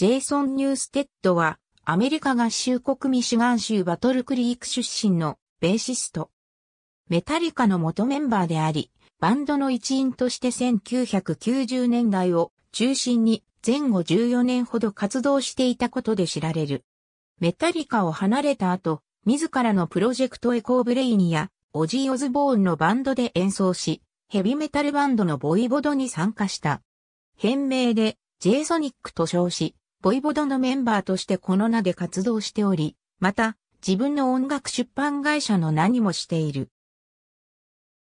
ジェイソン・ニューステッドは、アメリカ合衆国ミシガン州バトルクリーク出身のベーシスト。メタリカの元メンバーであり、バンドの一員として1990年代を中心に前後14年ほど活動していたことで知られる。メタリカを離れた後、自らのプロジェクトエコーブレイニやオジー・オズボーンのバンドで演奏し、ヘビメタルバンドのボイボドに参加した。変名でジェイソニックと称し、ボイボドのメンバーとしてこの名で活動しており、また、自分の音楽出版会社の名にもしている。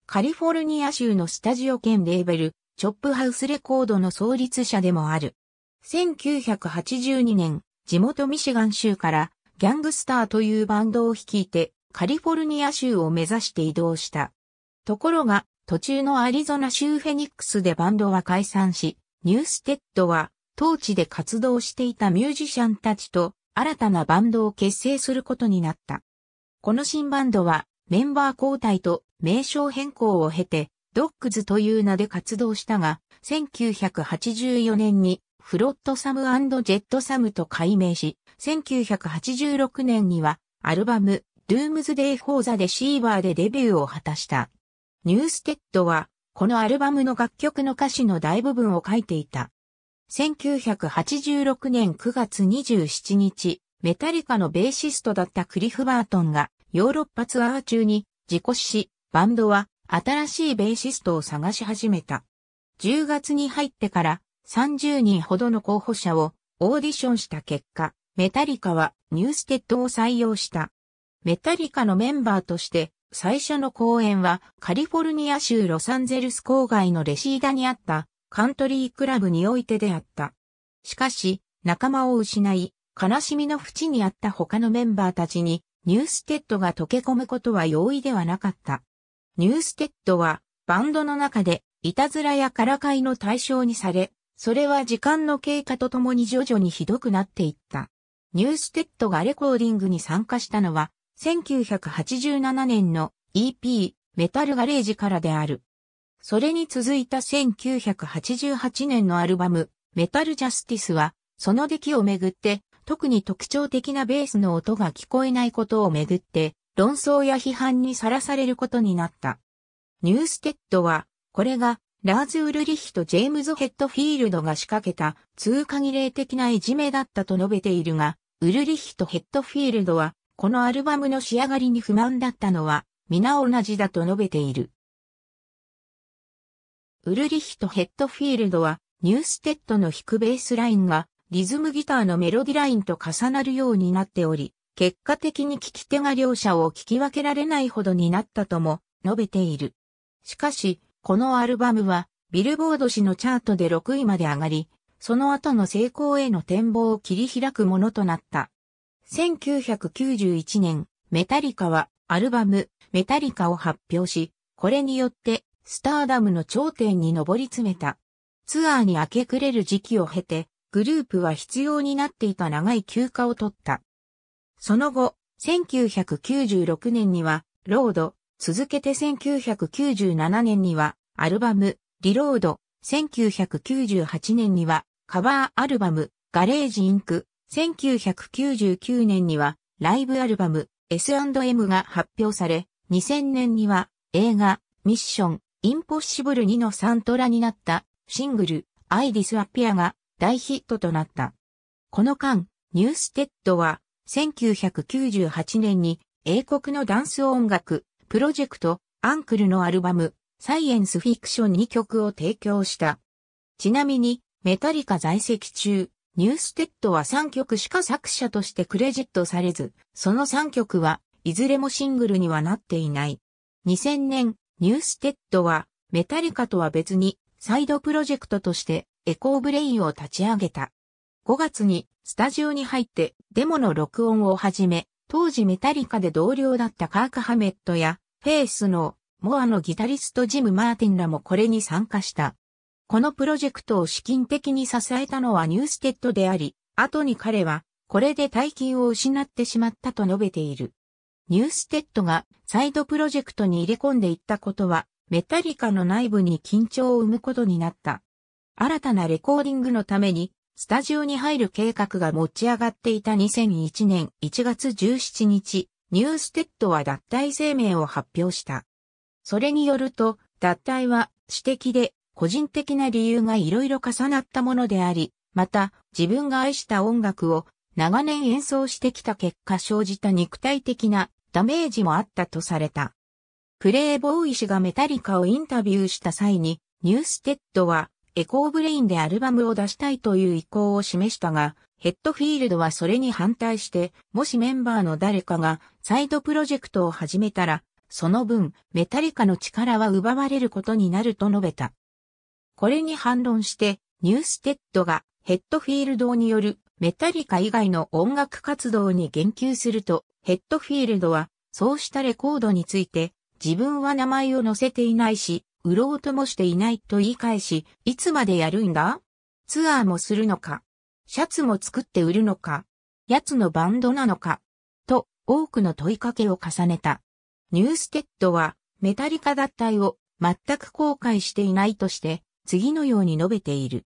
カリフォルニア州のスタジオ兼レーベル、チョップハウスレコードの創立者でもある。1982年、地元ミシガン州からギャングスターというバンドを率いてカリフォルニア州を目指して移動した。ところが、途中のアリゾナ州フェニックスでバンドは解散し、ニューステッドは当地で活動していたミュージシャンたちと新たなバンドを結成することになった。この新バンドはメンバー交代と名称変更を経て、ドックズという名で活動したが、1984年にフロットサムジェットサムと改名し、1986年にはアルバムルームズデイ・フォー・ザ・デシーバーでデビューを果たした。ニューステッドは、このアルバムの楽曲の歌詞の大部分を書いていた。1986年9月27日、メタリカのベーシストだったクリフ・バートンがヨーロッパツアー中に事故死し、バンドは新しいベーシストを探し始めた。10月に入ってから30人ほどの候補者をオーディションした結果、メタリカはニューステッドを採用した。メタリカのメンバーとして最初の公演はカリフォルニア州ロサンゼルス郊外のレシーダにあったカントリークラブにおいてであった。しかし、仲間を失い、悲しみの淵にあった他のメンバーたちに、ニューステッドが溶け込むことは容易ではなかった。ニューステッドは、バンドの中で、いたずらやからかいの対象にされ、それは時間の経過とともに徐々にひどくなっていった。ニューステッドがレコーディングに参加したのは、1987年の EP メタルガレージからである。それに続いた1988年のアルバム、メタルジャスティスは、その出来をめぐって、特に特徴的なベースの音が聞こえないことをめぐって、論争や批判にさらされることになった。ニューステッドは、これが、ラーズ・ウルリヒとジェームズ・ヘッドフィールドが仕掛けた通過儀礼的ないじめだったと述べているが、ウルリヒとヘッドフィールドは、このアルバムの仕上がりに不満だったのは、皆同じだと述べている。ウルリヒとヘッドフィールドは、ニューステッドの弾くベースラインが、リズムギターのメロディラインと重なるようになっており、結果的に聞き手が両者を聞き分けられないほどになったとも述べている。しかし、このアルバムは、ビルボード誌のチャートで6位まで上がり、その後の成功への展望を切り開くものとなった。1991年、メタリカはアルバム、メタリカを発表し、これによってスターダムの頂点に上り詰めた。ツアーに明け暮れる時期を経て、グループは必要になっていた長い休暇を取った。その後、1996年には、ロード、続けて1997年には、アルバム、リロード、1998年には、カバーアルバム、ガレージインク、1999年には、ライブアルバム、S&M が発表され、2000年には、映画、ミッション、インポッシブル2のサントラになったシングル、アイディスアピアが大ヒットとなった。この間、ニューステッドは1998年に英国のダンス音楽プロジェクトアンクルのアルバムサイエンスフィクションに曲を提供した。ちなみにメタリカ在籍中、ニューステッドは3曲しか作者としてクレジットされず、その3曲はいずれもシングルにはなっていない。2000年、ニューステッドは、メタリカとは別に、サイドプロジェクトとして、エコーブレインを立ち上げた。5月に、スタジオに入って、デモの録音を始め、当時メタリカで同僚だったカーク・ハメットや、フェイスの、モアのギタリストジム・マーティンらもこれに参加した。このプロジェクトを資金的に支えたのはニューステッドであり、後に彼は、これで大金を失ってしまったと述べている。ニューステッドがサイドプロジェクトに入れ込んでいったことは、メタリカの内部に緊張を生むことになった。新たなレコーディングのために、スタジオに入る計画が持ち上がっていた2001年1月17日、ニューステッドは脱退声明を発表した。それによると、脱退は私的で個人的な理由がいろいろ重なったものであり、また自分が愛した音楽を長年演奏してきた結果生じた肉体的なダメージもあったとされた。プレイボーイ氏がメタリカをインタビューした際に、ニューステッドは、エコーブレインでアルバムを出したいという意向を示したが、ヘッドフィールドはそれに反対して、もしメンバーの誰かがサイドプロジェクトを始めたら、その分、メタリカの力は奪われることになると述べた。これに反論して、ニューステッドがヘッドフィールドによるメタリカ以外の音楽活動に言及すると、ヘッドフィールドは、そうしたレコードについて、自分は名前を載せていないし、売ろうともしていないと言い返し、いつまでやるんだツアーもするのかシャツも作って売るのか奴のバンドなのかと、多くの問いかけを重ねた。ニューステッドは、メタリカ脱退を全く後悔していないとして、次のように述べている。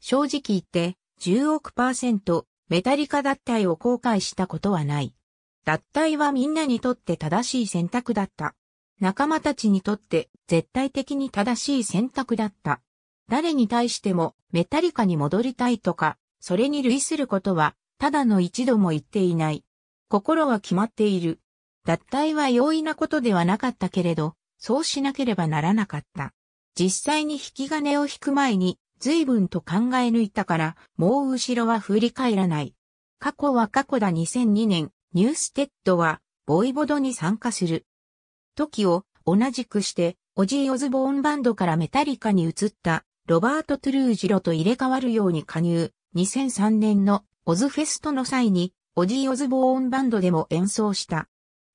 正直言って、10億パーセントメタリカ脱退を後悔したことはない。脱退はみんなにとって正しい選択だった。仲間たちにとって絶対的に正しい選択だった。誰に対してもメタリカに戻りたいとか、それに類することは、ただの一度も言っていない。心は決まっている。脱退は容易なことではなかったけれど、そうしなければならなかった。実際に引き金を引く前に随分と考え抜いたから、もう後ろは振り返らない。過去は過去だ2002年、ニューステッドは、ボイボドに参加する。時を、同じくして、オジー・オズボーンバンドからメタリカに移った、ロバート・トゥルージロと入れ替わるように加入。2003年のオズフェストの際に、オジー・オズボーンバンドでも演奏した。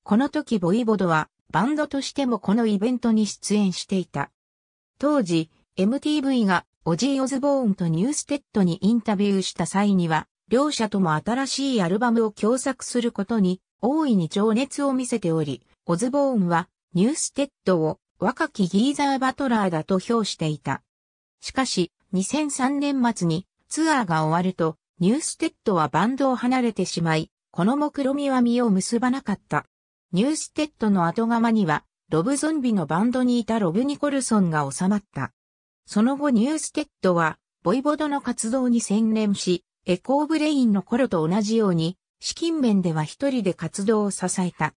この時ボイボドは、バンドとしてもこのイベントに出演していた。当時、MTV がオジー・オズボーンとニューステッドにインタビューした際には、両者とも新しいアルバムを共作することに大いに情熱を見せており、オズボーンはニューステッドを若きギーザー・バトラーだと評していた。しかし、2003年末にツアーが終わると、ニューステッドはバンドを離れてしまい、この目論みは実を結ばなかった。ニューステッドの後釜には、ロブゾンビのバンドにいたロブ・ニコルソンが収まった。その後ニューステッドは、ボイボドの活動に専念し、エコーブレインの頃と同じように、資金面では一人で活動を支えた。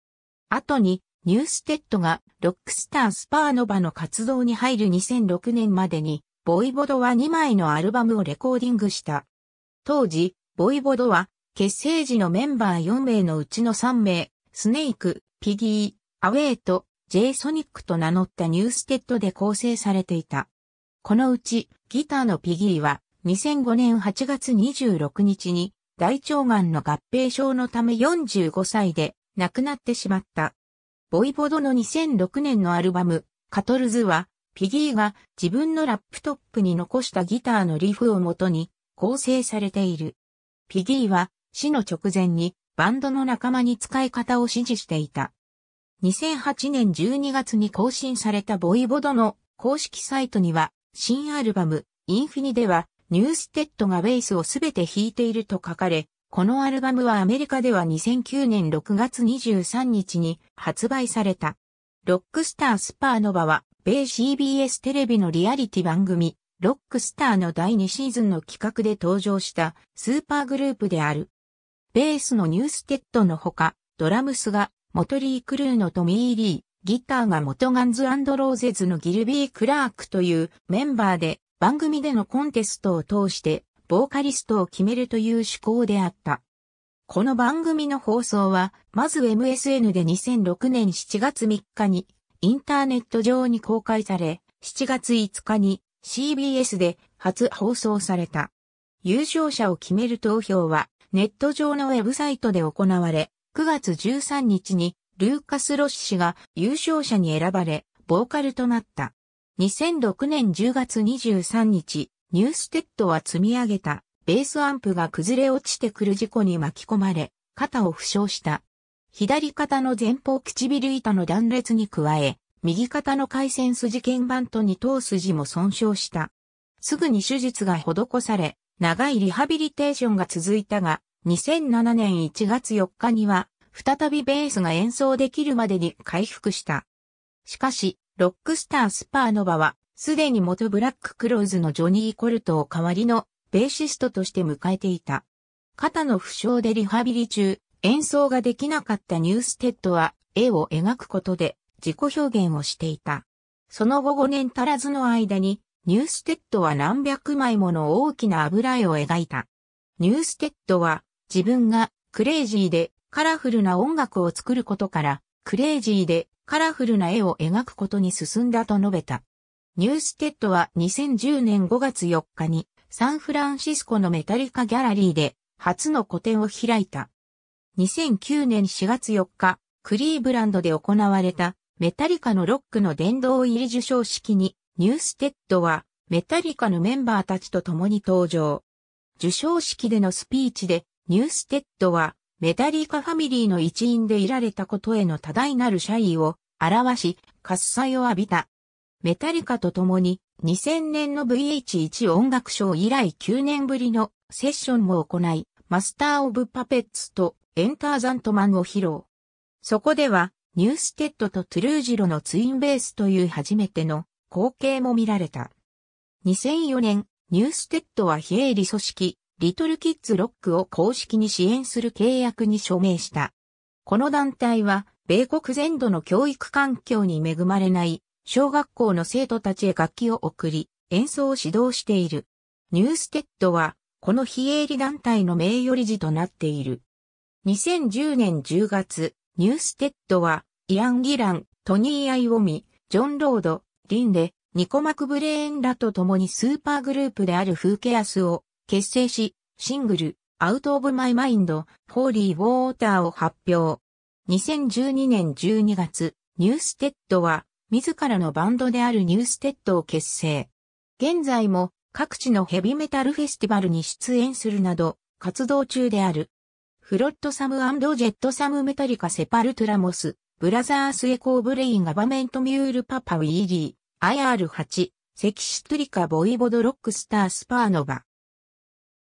後に、ニューステッドがロックスタースパーノバの活動に入る2006年までに、ボイボドは2枚のアルバムをレコーディングした。当時、ボイボドは、結成時のメンバー4名のうちの3名、スネーク、ピディ、アウェイと、J ソニックと名乗ったニューステッドで構成されていた。このうち、ギターのピギーは、2005年8月26日に、大腸がんの合併症のため45歳で亡くなってしまった。ボイボドの2006年のアルバム、カトルズは、ピギーが自分のラップトップに残したギターのリフをもとに構成されている。ピギーは死の直前にバンドの仲間に使い方を指示していた。2008年12月に更新されたボイボドの公式サイトには新アルバム、インフィニでは、ニューステッドがベースをすべて弾いていると書かれ、このアルバムはアメリカでは2009年6月23日に発売された。ロックスタースパーノバは、米 CBS テレビのリアリティ番組、ロックスターの第2シーズンの企画で登場したスーパーグループである。ベースのニューステッドのほか、ドラムスが、モトリー・クルーのトミー・リー、ギターが元ガンズローゼズのギルビー・クラークというメンバーで番組でのコンテストを通してボーカリストを決めるという趣向であった。この番組の放送は、まず MSN で2006年7月3日にインターネット上に公開され、7月5日に CBS で初放送された。優勝者を決める投票はネット上のウェブサイトで行われ、9月13日にルーカス・ロッシが優勝者に選ばれ、ボーカルとなった。2006年10月23日、ニューステッドは積み上げたベースアンプが崩れ落ちてくる事故に巻き込まれ、肩を負傷した。左肩の前方唇板の断裂に加え、右肩の回線筋腱板と二す。筋も損傷した。すぐに手術が施され、長いリハビリテーションが続いたが、2007年1月4日には再びベースが演奏できるまでに回復した。しかし、ロックスタースパーノバは、すでに元ブラッククローズのジョニー・コルトを代わりのベーシストとして迎えていた。肩の負傷でリハビリ中、演奏ができなかったニューステッドは絵を描くことで自己表現をしていた。その後5年足らずの間に、ニューステッドは何百枚もの大きな油絵を描いた。ニューステッドは自分がクレイジーでカラフルな音楽を作ることから、クレイジーでカラフルな絵を描くことに進んだと述べた。ニューステッドは2010年5月4日にサンフランシスコのメタリカギャラリーで初の個展を開いた。2009年4月4日、クリーブランドで行われたメタリカのロックの殿堂入り受賞式にニューステッドはメタリカのメンバーたちと共に登場。受賞式でのスピーチでニューステッドはメタリカファミリーの一員でいられたことへの多大なる謝意を表し、喝采を浴びた。メタリカと共に2000年の VH1 音楽賞以来9年ぶりのセッションも行い、マスター・オブ・パペッツとエンター・ザントマンを披露。そこでは、ニューステッドとトゥルージロのツインベースという初めての光景も見られた。2004年、ニューステッドは非営利組織、リトルキッズロックを公式に支援する契約に署名した。この団体は、米国全土の教育環境に恵まれない小学校の生徒たちへ楽器を送り、演奏を指導している。ニューステッドは、この非営利団体の名誉理事となっている。2010年10月、ニューステッドは、イアン・ギラン、トニー・アイ・ウォミ、ジョン・ロード、リンレ、ニコ・マクブレーンらと共にスーパーグループであるフーケアスを結成し、シングル、アウト・オブ・マイ・マインド、ホーリー・ウォーターを発表。2012年12月、ニューステッドは、自らのバンドであるニューステッドを結成。現在も、各地のヘビメタルフェスティバルに出演するなど、活動中である。フロットサムジェットサムメタリカセパルトラモス、ブラザースエコーブレインガバメントミュールパパウィーリー、IR8、セキシトリカボイボドロックスタースパーノバ。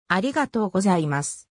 ありがとうございます。